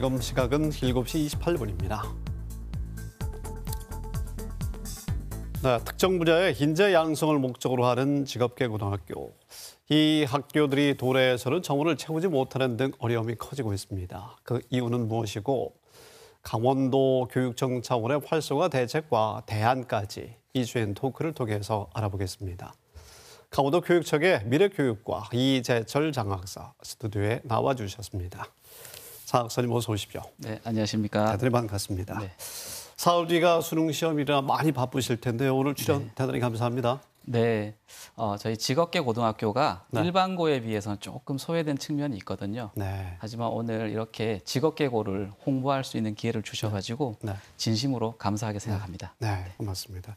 지금 시각은 7시 28분입니다. 네, 특정 분야의 인재 양성을 목적으로 하는 직업계 고등학교. 이 학교들이 도래에서는 정원을 채우지 못하는 등 어려움이 커지고 있습니다. 그 이유는 무엇이고 강원도 교육청 차원의 활성화 대책과 대안까지 이주엔 토크를 통해서 알아보겠습니다. 강원도 교육청의 미래교육과 이재철 장학사 스튜디오에 나와 주셨습니다. 사 학사님 어서 오십시오. 네, 안녕하십니까. 대단히 반갑습니다. 네. 사흘 뒤가 수능 시험이라 많이 바쁘실 텐데요. 오늘 출연 네. 대단히 감사합니다. 네, 어, 저희 직업계 고등학교가 네. 일반고에 비해서는 조금 소외된 측면이 있거든요. 네. 하지만 오늘 이렇게 직업계고를 홍보할 수 있는 기회를 주셔가지고 네. 네. 진심으로 감사하게 네. 생각합니다. 네, 네, 고맙습니다.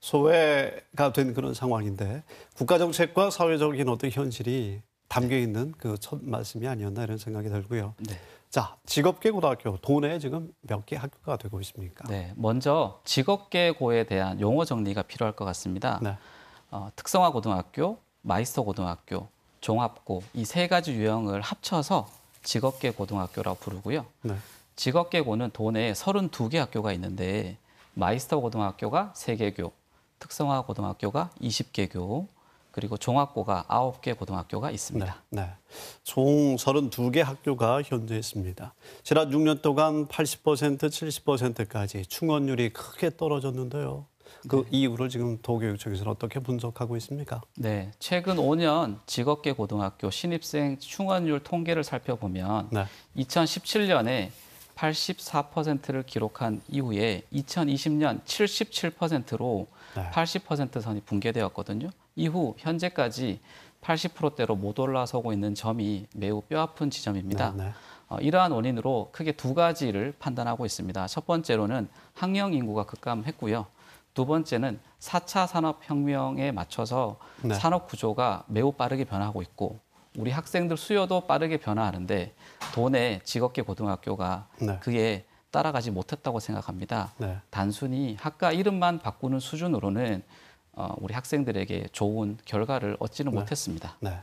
소외가 된 그런 상황인데 국가정책과 사회적인 어떤 현실이 담겨 있는 그 첫 말씀이 아니었나 이런 생각이 들고요. 자, 직업계 고등학교 도내 지금 몇 개 학교가 되고 있습니까? 네, 먼저 직업계 고에 대한 용어 정리가 필요할 것 같습니다. 네. 어, 특성화 고등학교, 마이스터 고등학교, 종합고 이 세 가지 유형을 합쳐서 직업계 고등학교라고 부르고요. 네. 직업계 고는 도내에 32개 학교가 있는데 마이스터 고등학교가 3개 교, 특성화 고등학교가 20개 교, 그리고 종합고가 아홉 개 고등학교가 있습니다. 네, 네. 총 32개 학교가 현재 있습니다. 지난 6년 동안 80% 70%까지 충원율이 크게 떨어졌는데요. 그 네. 이유를 지금 도교육 쪽에서는 어떻게 분석하고 있습니까? 네, 최근 5년 직업계 고등학교 신입생 충원율 통계를 살펴보면 네. 2017년에 84%를 기록한 이후에 2020년 77%로 네. 80% 선이 붕괴되었거든요. 이후 현재까지 80%대로 못 올라서고 있는 점이 매우 뼈아픈 지점입니다. 네, 네. 어, 이러한 원인으로 크게 두 가지를 판단하고 있습니다. 첫 번째로는 학령 인구가 급감했고요. 두 번째는 4차 산업혁명에 맞춰서 네. 산업 구조가 매우 빠르게 변하고 화 있고 우리 학생들 수요도 빠르게 변화하는데 돈의 직업계 고등학교가 네. 그에 따라가지 못했다고 생각합니다. 네. 단순히 학과 이름만 바꾸는 수준으로는 어, 우리 학생들에게 좋은 결과를 얻지는 네. 못했습니다. 네. 네.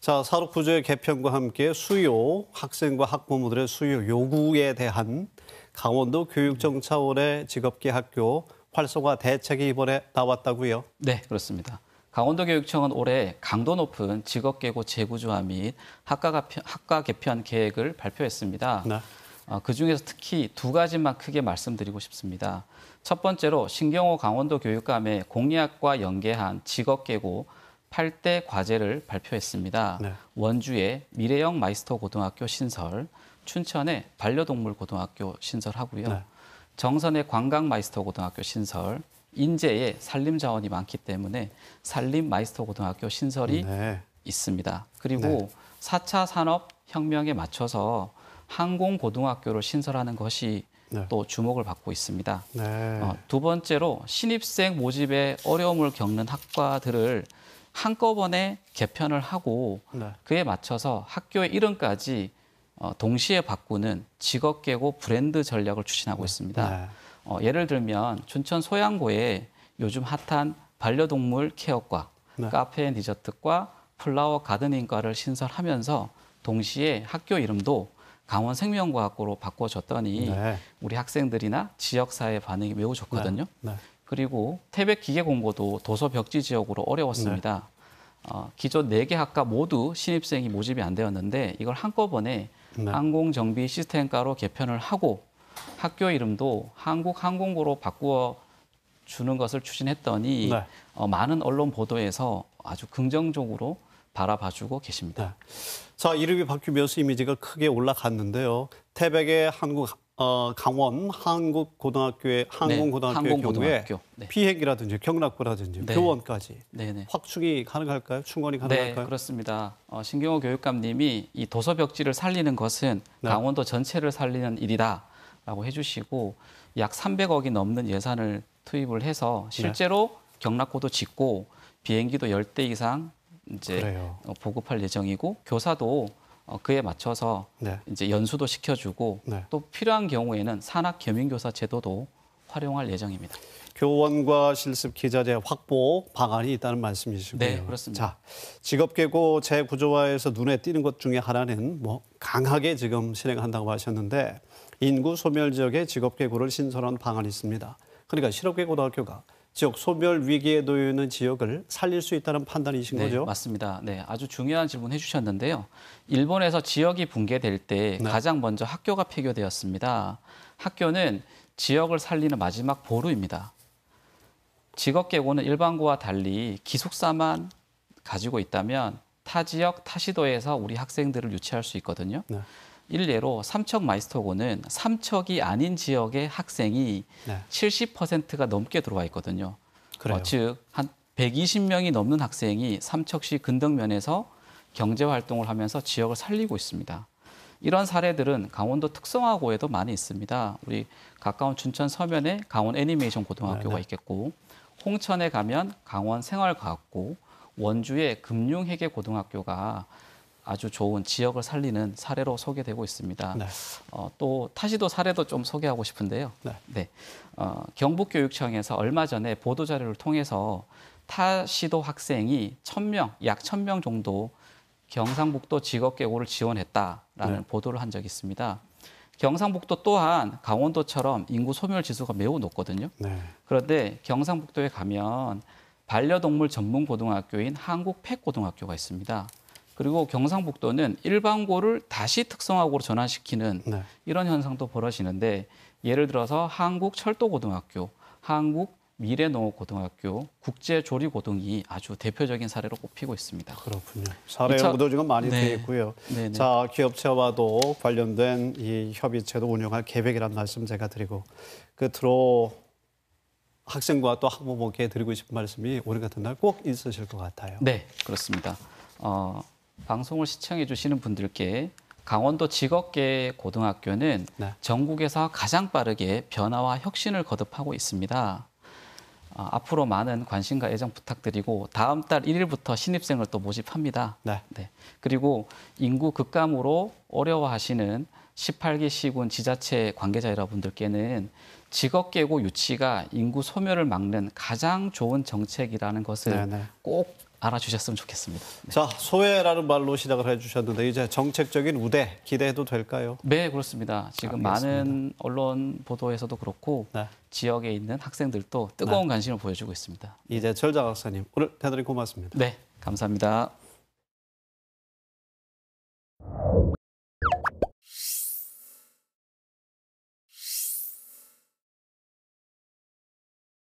자, 사립구조의 개편과 함께 수요, 학생과 학부모들의 수요 요구에 대한 강원도 교육청 차원의 직업계 학교 활성화 대책이 이번에 나왔다고요? 네, 그렇습니다. 강원도 교육청은 올해 강도 높은 직업계고 재구조화 및 학과, 학과 개편 계획을 발표했습니다. 네. 어, 그중에서 특히 두 가지만 크게 말씀드리고 싶습니다. 첫 번째로 신경호 강원도 교육감의 공약과 연계한 직업계고 8대 과제를 발표했습니다. 네. 원주의 미래형 마이스터 고등학교 신설, 춘천의 반려동물 고등학교 신설하고요. 네. 정선의 관광 마이스터 고등학교 신설, 인제에 산림 자원이 많기 때문에 산림 마이스터 고등학교 신설이 네. 있습니다. 그리고 네. 사차 산업 혁명에 맞춰서 항공 고등학교를 신설하는 것이 네. 또 주목을 받고 있습니다. 네. 어, 두 번째로 신입생 모집에 어려움을 겪는 학과들을 한꺼번에 개편을 하고 네. 그에 맞춰서 학교의 이름까지 어, 동시에 바꾸는 직업계고 브랜드 전략을 추진하고 네. 있습니다. 네. 어, 예를 들면 춘천 소양고에 요즘 핫한 반려동물 케어과, 네. 카페 앤 디저트과, 플라워 가드닝과를 신설하면서 동시에 학교 이름도 강원 생명과학고로 바꿔줬더니 네. 우리 학생들이나 지역사회 반응이 매우 좋거든요. 네. 네. 그리고 태백 기계 공고도 도서 벽지 지역으로 어려웠습니다. 네. 어, 기존 네 개 학과 모두 신입생이 모집이 안 되었는데 이걸 한꺼번에 네. 항공정비 시스템과로 개편을 하고 학교 이름도 한국항공고로 바꾸어 주는 것을 추진했더니 네. 어, 많은 언론 보도에서 아주 긍정적으로 바라봐주고 계십니다. 네. 자, 이름이 바뀌면서 이미지가 크게 올라갔는데요. 태백의 한국 어, 강원 한국 고등학교의 네, 항공 고등학교 네, 경우에 네. 비행기라든지 경락부라든지 네. 교원까지 네, 네. 확충이 가능할까요? 충원이 가능할까요? 그렇습니다. 어, 신경호 교육감님이 이 도서 벽지를 살리는 것은 강원도 전체를 살리는 일이다라고 해주시고 약 300억이 넘는 예산을 투입을 해서 실제로 경락고도 짓고 비행기도 10대 이상 이제 그래요. 어, 보급할 예정이고 교사도 어, 그에 맞춰서 네. 이제 연수도 시켜주고 네. 또 필요한 경우에는 산학 겸임교사 제도도 활용할 예정입니다. 교원과 실습 기자재 확보 방안이 있다는 말씀이시고요. 네, 그렇습니다. 자, 직업계고 재구조화에서 눈에 띄는 것 중에 하나는 뭐 강하게 지금 실행한다고 하셨는데 인구 소멸 지역에 직업계고를 신설한 방안이 있습니다. 그러니까 실업계고등학교가 지역 소멸 위기에 놓여 있는 지역을 살릴 수 있다는 판단이신 네, 거죠? 맞습니다. 네, 아주 중요한 질문 해주셨는데요. 일본에서 지역이 붕괴될 때 네. 가장 먼저 학교가 폐교되었습니다. 학교는 지역을 살리는 마지막 보루입니다. 직업계고는 일반고와 달리 기숙사만 가지고 있다면 타 지역, 타 시도에서 우리 학생들을 유치할 수 있거든요. 네. 일례로 삼척 마이스터고는 삼척이 아닌 지역의 학생이 네. 70%가 넘게 들어와 있거든요. 어, 즉한 120명이 넘는 학생이 삼척시 근덕면에서 경제 활동을 하면서 지역을 살리고 있습니다. 이런 사례들은 강원도 특성화고에도 많이 있습니다. 우리 가까운 춘천 서면에 강원 애니메이션 고등학교가 네네. 네. 있겠고 홍천에 가면 강원 생활과학고 원주에 금융회계 고등학교가 아주 좋은 지역을 살리는 사례로 소개되고 있습니다. 네. 어, 또 타시도 사례도 좀 소개하고 싶은데요. 네. 네. 어, 경북교육청에서 얼마 전에 보도자료를 통해서 타시도 학생이 천명약 천명 정도 경상북도 직업계고를 지원했다라는 네. 보도를 한 적이 있습니다. 경상북도 또한 강원도처럼 인구 소멸 지수가 매우 높거든요. 네. 그런데 경상북도에 가면 반려동물 전문 고등학교인 한국펫고등학교가 있습니다. 그리고 경상북도는 일반고를 다시 특성화고로 전환시키는 네. 이런 현상도 벌어지는데 예를 들어서 한국철도고등학교, 한국미래농업고등학교, 국제조리고등이 아주 대표적인 사례로 꼽히고 있습니다. 그렇군요. 사례 연구도 지금 많이 네. 되고요. 네네. 자, 기업체와도 관련된 이 협의체도 운영할 계획이라는 말씀 제가 드리고 끝으로 학생과 또 학부모께 드리고 싶은 말씀이 오늘 같은 날 꼭 있으실 것 같아요. 네, 그렇습니다. 어, 방송을 시청해 주시는 분들께 강원도 직업계 고등학교는 네. 전국에서 가장 빠르게 변화와 혁신을 거듭하고 있습니다. 아, 앞으로 많은 관심과 애정 부탁드리고 다음 달 1일부터 신입생을 또 모집합니다. 네. 네. 그리고 인구 급감으로 어려워하시는 18개 시군 지자체 관계자 여러분들께는 직업계고 유치가 인구 소멸을 막는 가장 좋은 정책이라는 것을 네, 네. 꼭 알아주셨으면 좋겠습니다. 네. 자, 소외라는 말로 시작을 해주셨는데 이제 정책적인 우대 기대해도 될까요? 네, 그렇습니다. 지금 아, 많은 언론 보도에서도 그렇고 네. 지역에 있는 학생들도 뜨거운 네. 관심을 보여주고 있습니다. 이제 철장 학사님 오늘 대단히 고맙습니다. 네, 감사합니다.